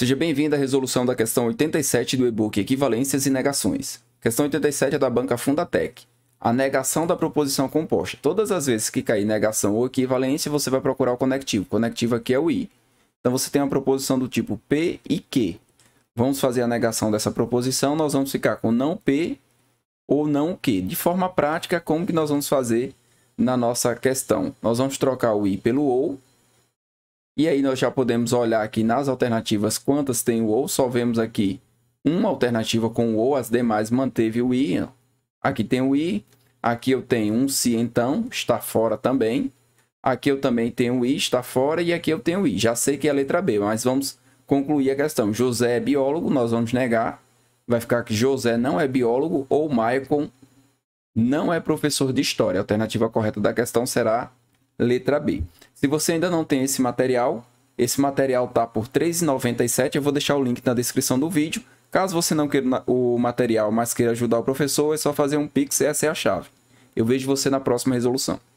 Seja bem-vindo à resolução da questão 87 do e-book Equivalências e Negações. Questão 87 é da banca Fundatec. A negação da proposição composta. Todas as vezes que cair negação ou equivalência, você vai procurar o conectivo. O conectivo aqui é o I. Então você tem uma proposição do tipo P e Q. Vamos fazer a negação dessa proposição, nós vamos ficar com não P ou não Q. De forma prática, como que nós vamos fazer na nossa questão? Nós vamos trocar o I pelo OU e aí nós já podemos olhar aqui nas alternativas quantas tem o ou, só vemos aqui uma alternativa com o ou, as demais manteve o i. Aqui tem o i, aqui eu tenho um se então, está fora também. Aqui eu também tenho o i, está fora, e aqui eu tenho o i. Já sei que é a letra B, mas vamos concluir a questão. José é biólogo, nós vamos negar. Vai ficar que José não é biólogo ou Maicon não é professor de história. A alternativa correta da questão será letra B. Se você ainda não tem esse material, esse material tá por R$ 3,97. Eu vou deixar o link na descrição do vídeo. Caso você não queira o material, mas queira ajudar o professor, é só fazer um Pix, essa é a chave. Eu vejo você na próxima resolução.